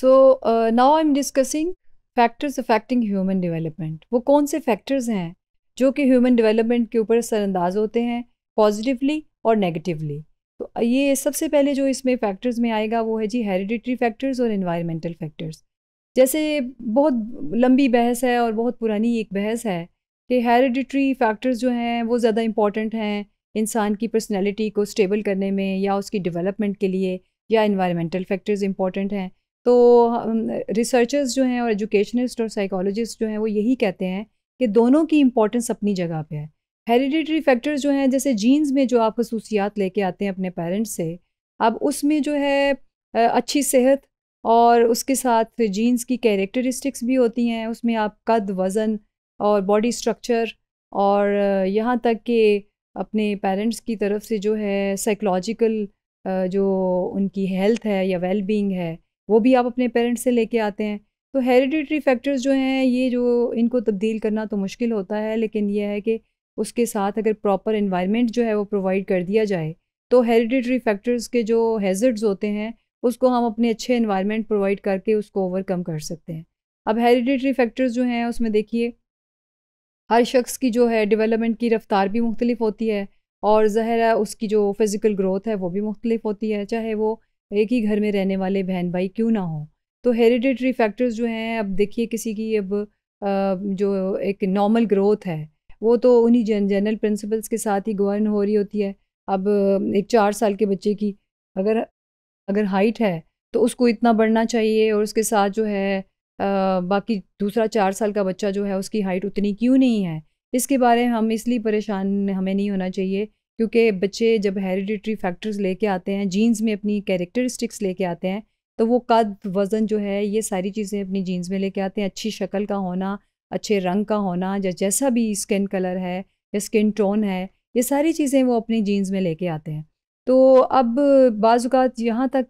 so now I am discussing factors affecting human development वो कौन से फैक्टर्स हैं जो कि ह्यूमन डेवलपमेंट के ऊपर असरअंदाज होते हैं पॉजिटिवली और नेगेटिवली तो ये सबसे पहले जो इसमें फैक्टर्स में आएगा वो है जी हेरिडिटरी फैक्टर्स और इन्वायरमेंटल फैक्टर्स जैसे बहुत लंबी बहस है और बहुत पुरानी एक बहस है कि हेरिडिटरी फैक्टर्स जो हैं वो ज़्यादा इम्पॉर्टेंट हैं इंसान की पर्सनैलिटी को स्टेबल करने में या उसकी डिवेलपमेंट के लिए या इन्वायरमेंटल फैक्टर्स इंपॉर्टेंट हैं तो रिसर्चर्स जो हैं और एजुकेशनिस्ट और साइकोलॉजिस्ट जो हैं वो यही कहते हैं कि दोनों की इंपॉर्टेंस अपनी जगह पे है हेरिडिटरी फैक्टर्स जो हैं जैसे जीन्स में जो आप खसूसियात लेके आते हैं अपने पेरेंट्स से अब उसमें जो है अच्छी सेहत और उसके साथ जीन्स की कैरेक्टरिस्टिक्स भी होती हैं उसमें आप कद वज़न और बॉडी स्ट्रक्चर और यहाँ तक कि अपने पेरेंट्स की तरफ से जो है साइकोलॉजिकल जो उनकी हेल्थ है या वेलबींग है वो भी आप अपने पेरेंट्स से लेके आते हैं तो हेरिडिटरी फैक्टर्स जो हैं ये जो इनको तब्दील करना तो मुश्किल होता है लेकिन यह है कि उसके साथ अगर प्रॉपर इन्वायरमेंट जो है वो प्रोवाइड कर दिया जाए तो हेरिडिटरी फैक्टर्स के जो हैजर्ड्स होते हैं उसको हम अपने अच्छे इन्वायरमेंट प्रोवाइड करके उसको ओवरकम कर सकते हैं अब हेरिडिटरी फैक्टर्स जो हैं उसमें देखिए हर शख्स की जो है डेवलपमेंट की रफ्तार भी मुख्तलिफ होती है और ज़हरा उसकी जो फिज़िकल ग्रोथ है वो भी मुख्तलिफ होती है चाहे वो एक ही घर में रहने वाले बहन भाई क्यों ना हो तो हेरिडेटरी फैक्टर्स जो हैं अब देखिए किसी की अब जो एक नॉर्मल ग्रोथ है वो तो उन्हीं जन जनरल प्रिंसिपल्स के साथ ही गवर्न हो रही होती है अब एक चार साल के बच्चे की अगर अगर हाइट है तो उसको इतना बढ़ना चाहिए और उसके साथ जो है आ, बाकी दूसरा चार साल का बच्चा जो है उसकी हाइट उतनी क्यों नहीं है इसके बारे में हम इसलिए परेशान हमें नहीं होना चाहिए क्योंकि बच्चे जब हेरिडिटरी फैक्टर्स लेके आते हैं जीन्स में अपनी कैरेक्टरिस्टिक्स लेके आते हैं तो वो कद वज़न जो है ये सारी चीज़ें अपनी जीन्स में लेके आते हैं अच्छी शक्ल का होना अच्छे रंग का होना या जैसा भी स्किन कलर है या स्किन टोन है ये सारी चीज़ें वो अपनी जीन्स में लेके आते हैं तो अब बाज़ात यहाँ तक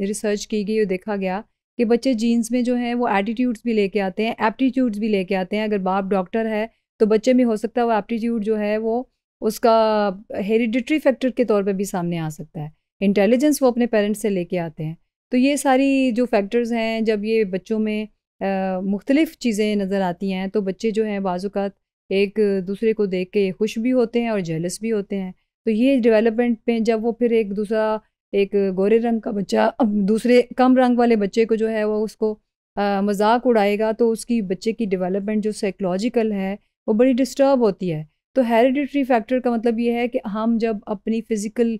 रिसर्च की गई और देखा गया कि बच्चे जीन्स में जो हैं वो एटीट्यूड्स भी लेके आते हैं एप्टीट्यूड्स भी लेके आते हैं अगर बाप डॉक्टर है तो बच्चे में हो सकता है वो एप्टीट्यूड जो है वो उसका हेरिडिटरी फैक्टर के तौर पर भी सामने आ सकता है इंटेलिजेंस वो अपने पेरेंट्स से लेके आते हैं तो ये सारी जो फैक्टर्स हैं जब ये बच्चों में मुख्तलिफ़ चीज़ें नज़र आती हैं तो बच्चे जो हैं बाज़ात एक दूसरे को देख के खुश भी होते हैं और जेलस भी होते हैं तो ये डेवलपमेंट में जब वो फिर एक दूसरा एक गोरे रंग का बच्चा दूसरे कम रंग वाले बच्चे को जो है वो उसको मजाक उड़ाएगा तो उसकी बच्चे की डेवलपमेंट जो साइकोलॉजिकल है वो बड़ी डिस्टर्ब होती है तो हेरिडिटरी फैक्टर का मतलब ये है कि हम जब अपनी फ़िज़िकल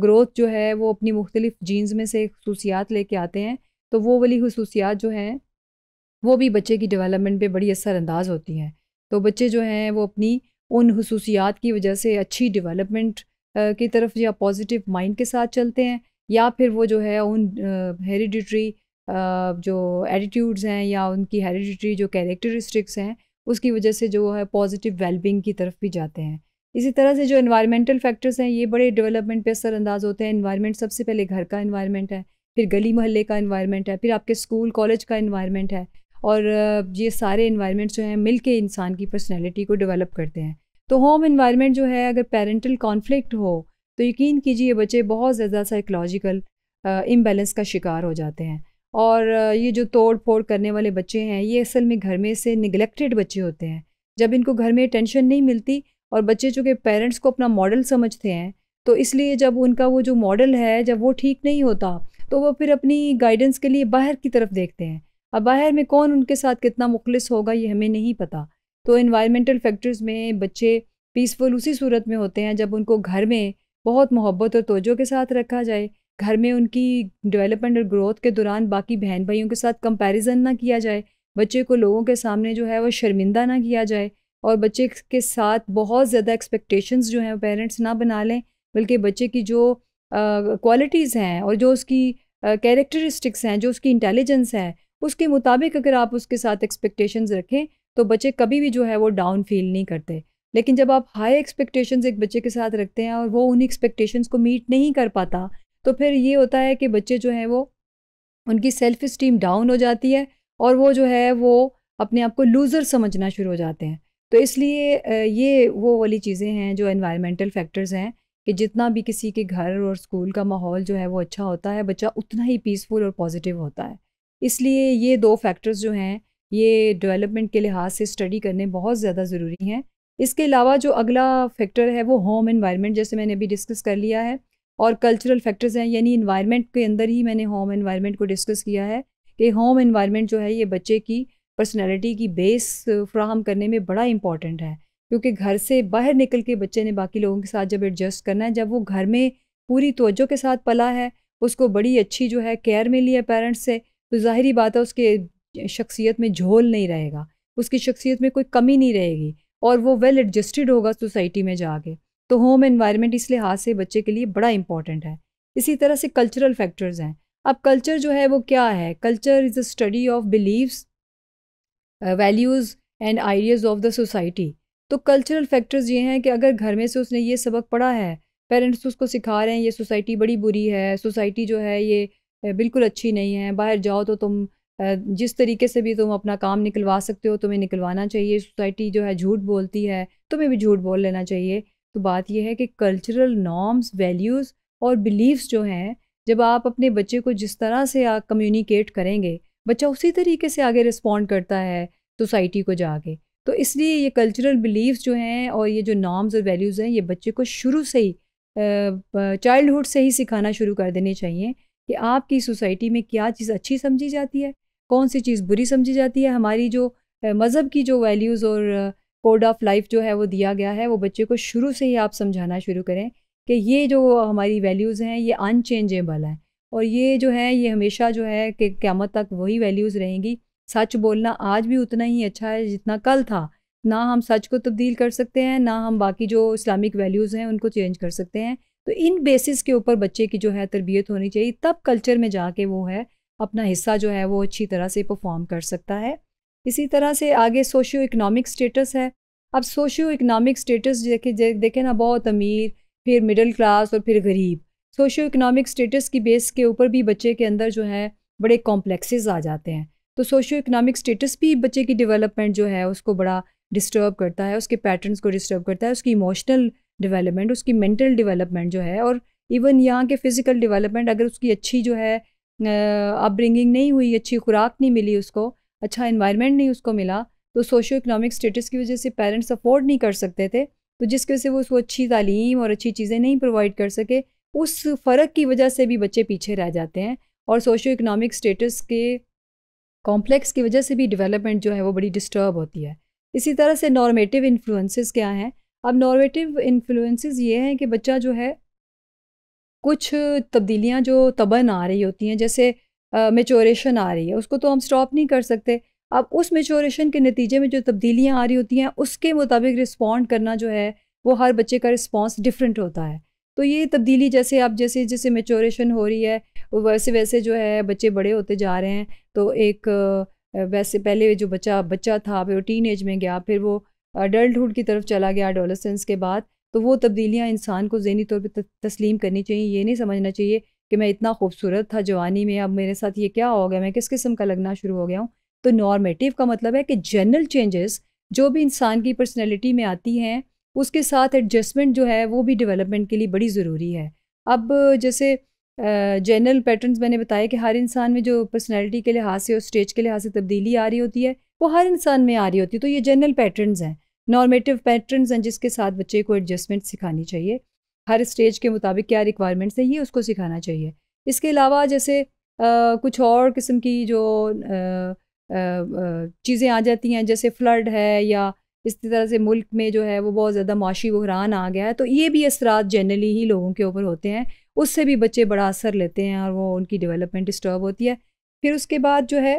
ग्रोथ जो है वो अपनी मुख्तलिफ़ जीन्स में से खसूसियात लेके आते हैं तो वो वाली खसूसियात जो हैं वो भी बच्चे की डेवलपमेंट पे बड़ी असरानंदाज होती हैं तो बच्चे जो हैं वो अपनी उन खसूसियात की वजह से अच्छी डेवलपमेंट की तरफ या पॉजिटिव माइंड के साथ चलते हैं या फिर वो जो है उन हेरिडिटरी जो एटीट्यूड्स हैं या उनकी हेरिडिटरी जो कैरेक्टरिस्टिक्स हैं उसकी वजह से जो है पॉजिटिव वेलबिंग की तरफ भी जाते हैं इसी तरह से जो इन्वायरमेंटल फैक्टर्स हैं ये बड़े डेवलपमेंट पे असरअंदाज होते हैं इन्वायरमेंट सबसे पहले घर का इन्वायरमेंट है फिर गली मोहल्ले का इन्वायरमेंट है फिर आपके स्कूल कॉलेज का इन्वायरमेंट है और ये सारे इन्वायरमेंट्स जो हैं मिल के इंसान की पर्सनैलिटी को डिवेलप करते हैं तो होम इन्वायरमेंट जो है अगर पेरेंटल कॉन्फ्लिक्ट हो तो यकीन कीजिए बच्चे बहुत ज़्यादा साइकोलॉजिकल इम्बेलेंस का शिकार हो जाते हैं और ये जो तोड़ फोड़ करने वाले बच्चे हैं ये असल में घर में से निगलेक्टेड बच्चे होते हैं जब इनको घर में टेंशन नहीं मिलती और बच्चे चूँकि पेरेंट्स को अपना मॉडल समझते हैं तो इसलिए जब उनका वो जो मॉडल है जब वो ठीक नहीं होता तो वो फिर अपनी गाइडेंस के लिए बाहर की तरफ देखते हैं अब बाहर में कौन उनके साथ कितना मुखलिस होगा ये हमें नहीं पता तो इन्वायरमेंटल फैक्टर्स में बच्चे पीसफुल उसी सूरत में होते हैं जब उनको घर में बहुत मोहब्बत और तोजो के साथ रखा जाए घर में उनकी डेवलपमेंट और ग्रोथ के दौरान बाकी बहन भाइयों के साथ कंपैरिजन ना किया जाए बच्चे को लोगों के सामने जो है वो शर्मिंदा ना किया जाए और बच्चे के साथ बहुत ज़्यादा एक्सपेक्टेशंस जो हैं पेरेंट्स ना बना लें बल्कि बच्चे की जो क्वालिटीज़ हैं और जो उसकी कैरेक्टरिस्टिक्स हैं जो उसकी इंटेलिजेंस है उसके मुताबिक अगर आप उसके साथ एक्सपेक्टेशन रखें तो बच्चे कभी भी जो है वो डाउन फील नहीं करते लेकिन जब आप हाई एक्सपेक्टेशंस एक बच्चे के साथ रखते हैं और वो उन एक्सपेक्टेशंस को मीट नहीं कर पाता तो फिर ये होता है कि बच्चे जो हैं वो उनकी सेल्फ इस्टीम डाउन हो जाती है और वो जो है वो अपने आप को लूज़र समझना शुरू हो जाते हैं तो इसलिए ये वो वाली चीज़ें हैं जो इन्वायरमेंटल फैक्टर्स हैं कि जितना भी किसी के घर और स्कूल का माहौल जो है वो अच्छा होता है बच्चा उतना ही पीसफुल और पॉजिटिव होता है इसलिए ये दो फैक्टर्स जो हैं ये डेवलपमेंट के लिहाज से स्टडी करने बहुत ज़्यादा ज़रूरी हैं इसके अलावा जो अगला फैक्टर है वो होम इन्वायरमेंट जैसे मैंने अभी डिस्कस कर लिया है और कल्चरल फैक्टर्स हैं यानी इन्वायरमेंट के अंदर ही मैंने होम इन्वायरमेंट को डिस्कस किया है कि होम इन्वायरमेंट जो है ये बच्चे की पर्सनैलिटी की बेस फ्राहम करने में बड़ा इंपॉर्टेंट है क्योंकि घर से बाहर निकल के बच्चे ने बाकी लोगों के साथ जब एडजस्ट करना है जब वो घर में पूरी तोज्जो के साथ पला है उसको बड़ी अच्छी जो है केयर में लिया पेरेंट्स से तो ज़ाहरी बात है उसके शख्सियत में झोल नहीं रहेगा उसकी शख्सियत में कोई कमी नहीं रहेगी और वो वेल एडजस्टेड होगा सोसाइटी में जाके तो होम एनवायरनमेंट इस लिहाज से बच्चे के लिए बड़ा इंपॉर्टेंट है इसी तरह से कल्चरल फैक्टर्स हैं अब कल्चर जो है वो क्या है culture is the study of beliefs values and ideas of the society तो कल्चरल फैक्टर्स ये हैं कि अगर घर में से उसने ये सबक पढ़ा है पेरेंट्स उसको सिखा रहे हैं ये सोसाइटी बड़ी बुरी है सोसाइटी जो है ये uh, बिल्कुल अच्छी नहीं है बाहर जाओ तो तुम uh, जिस तरीके से भी तुम अपना काम निकलवा सकते हो तुम्हें निकलवाना चाहिए सोसाइटी जो है झूठ बोलती है तुम्हें भी झूठ बोल लेना चाहिए तो बात यह है कि कल्चरल नॉर्म्स वैल्यूज़ और बिलीव्स जो हैं जब आप अपने बच्चे को जिस तरह से आप कम्युनिकेट करेंगे बच्चा उसी तरीके से आगे रिस्पॉन्ड करता है सोसाइटी को जाके तो इसलिए ये कल्चरल बिलीव्स जो हैं और ये जो नॉर्म्स और वैल्यूज़ हैं ये बच्चे को शुरू से ही चाइल्डहुड से ही सिखाना शुरू कर देने चाहिए कि आपकी सोसाइटी में क्या चीज़ अच्छी समझी जाती है कौन सी चीज़ बुरी समझी जाती है हमारी जो मज़हब की जो वैल्यूज़ और कोड ऑफ लाइफ जो है वो दिया गया है वो बच्चे को शुरू से ही आप समझाना शुरू करें कि ये जो हमारी वैल्यूज़ हैं ये अनचेंजेबल हैं और ये जो है ये हमेशा जो है कि क्यामत तक वही वैल्यूज़ रहेंगी सच बोलना आज भी उतना ही अच्छा है जितना कल था ना हम सच को तब्दील कर सकते हैं ना हम बाकी जो इस्लामिक वैल्यूज़ हैं उनको चेंज कर सकते हैं तो इन बेसिस के ऊपर बच्चे की जो है तरबियत होनी चाहिए तब कल्चर में जाके वो है अपना हिस्सा जो है वो अच्छी तरह से परफॉर्म कर सकता है इसी तरह से आगे सोशियो इकनॉमिक स्टेटस है अब सोशियो इकनॉमिक स्टेटस देखे देखें ना बहुत अमीर फिर मिडिल क्लास और फिर गरीब सोशियो इकनॉमिक स्टेटस की बेस के ऊपर भी बच्चे के अंदर जो है बड़े कॉम्प्लेक्सेस आ जाते हैं तो सोशियो इकनॉमिक स्टेटस भी बच्चे की डेवलपमेंट जो है उसको बड़ा डिस्टर्ब करता है उसके पैटर्न्स को डिस्टर्ब करता है उसकी इमोशनल डेवलपमेंट उसकी मेंटल डेवलपमेंट जो है और इवन यहाँ के फ़िज़िकल डेवलपमेंट अगर उसकी अच्छी जो है अपब्रिंगिंग नहीं हुई अच्छी खुराक नहीं मिली उसको अच्छा इन्वायरमेंट नहीं उसको मिला तो सोशो इकनॉमिक स्टेटस की वजह से पेरेंट्स अफोर्ड नहीं कर सकते थे तो जिसकी वजह से वो उसको अच्छी तालीम और अच्छी चीज़ें नहीं प्रोवाइड कर सके उस फ़र्क की वजह से भी बच्चे पीछे रह जाते हैं और सोशो इकनॉमिक स्टेटस के कॉम्प्लेक्स की वजह से भी डेवलपमेंट जो है वो बड़ी डिस्टर्ब होती है इसी तरह से नॉर्मेटिव इन्फ्लुएंसेस क्या हैं अब नॉर्मेटिव इन्फ्लुएंसेस ये हैं कि बच्चा जो है कुछ तब्दीलियाँ जो तबन आ रही होती हैं जैसे मेचोरेशन आ रही है उसको तो हम स्टॉप नहीं कर सकते अब उस मेचोरेशन के नतीजे में जो तब्दीलियाँ आ रही होती हैं उसके मुताबिक रिस्पॉन्ड करना जो है वो हर बच्चे का रिस्पॉन्स डिफरेंट होता है तो ये तब्दीली जैसे अब जैसे जैसे मेचोरेशन हो रही है वैसे वैसे जो है बच्चे बड़े होते जा रहे हैं तो एक वैसे पहले जो बच्चा बच्चा था फिर वो टीन एज में गया फिर वो अडल्टुड की तरफ चला गया अडोलसेंस के बाद तो वो तब्दीलियाँ इंसान को जहनी तौर पर तस्लीम करनी चाहिए ये नहीं समझना चाहिए कि मैं इतना खूबसूरत था जवानी में अब मेरे साथ ये क्या हो गया मैं किस किस्म का लगना शुरू हो गया हूँ तो नॉर्मेटिव का मतलब है कि जनरल चेंजेस जो भी इंसान की पर्सनैलिटी में आती हैं उसके साथ एडजस्टमेंट जो है वो भी डेवलपमेंट के लिए बड़ी ज़रूरी है अब जैसे जनरल पैटर्न्स मैंने बताया कि हर इंसान में जो पर्सनैलिटी के लिहाज से और स्टेज के लिहाज से तब्दीली आ रही होती है वो हर इंसान में आ रही होती है तो ये जनरल पैटर्न्स हैं नॉर्मेटिव पैटर्न्स हैं जिसके साथ बच्चे को एडजस्टमेंट सिखानी चाहिए हर स्टेज के मुताबिक क्या रिक्वायरमेंट्स है ये उसको सिखाना चाहिए इसके अलावा जैसे आ, कुछ और किस्म की जो चीज़ें आ जाती हैं जैसे फ्लड है या इस तरह से मुल्क में जो है वो बहुत ज़्यादा माशी बहरान आ गया है तो ये भी असरा जनरली ही लोगों के ऊपर होते हैं उससे भी बच्चे बड़ा असर लेते हैं और वो उनकी डेवलपमेंट डिस्टर्ब होती है फिर उसके बाद जो है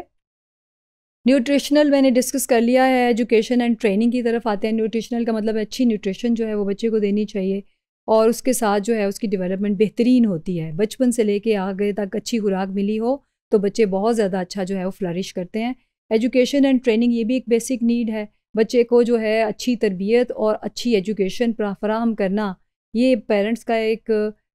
न्यूट्रिशनल मैंने डिस्कस कर लिया है एजुकेशन एंड ट्रेनिंग की तरफ आते हैं न्यूट्रिशनल का मतलब अच्छी न्यूट्रिशन जो है वो बच्चे को देनी चाहिए और उसके साथ जो है उसकी डेवलपमेंट बेहतरीन होती है बचपन से लेके आगे तक अच्छी खुराक मिली हो तो बच्चे बहुत ज़्यादा अच्छा जो है वो फ्लरिश करते हैं एजुकेशन एंड ट्रेनिंग ये भी एक बेसिक नीड है बच्चे को जो है अच्छी तरबियत और अच्छी एजुकेशन फ्राहम करना ये पेरेंट्स का एक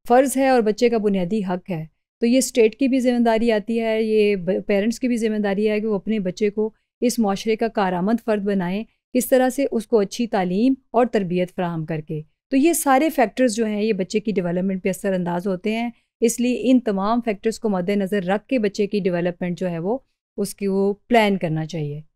फ़र्ज़ है और बच्चे का बुनियादी हक है तो ये स्टेट की भी जिम्मेदारी आती है ये पेरेंट्स की भी जिम्मेदारी है कि वो अपने बच्चे को इस माशरे का कारामद फ़र्द बनाएं किस तरह से उसको अच्छी तालीम और तरबियत फ्राहम करके तो ये सारे फैक्टर्स जो हैं ये बच्चे की डेवलपमेंट पे असरअंदाज होते हैं इसलिए इन तमाम फैक्टर्स को मद्देनज़र रख के बच्चे की डेवलपमेंट जो है वो उसकी वो प्लान करना चाहिए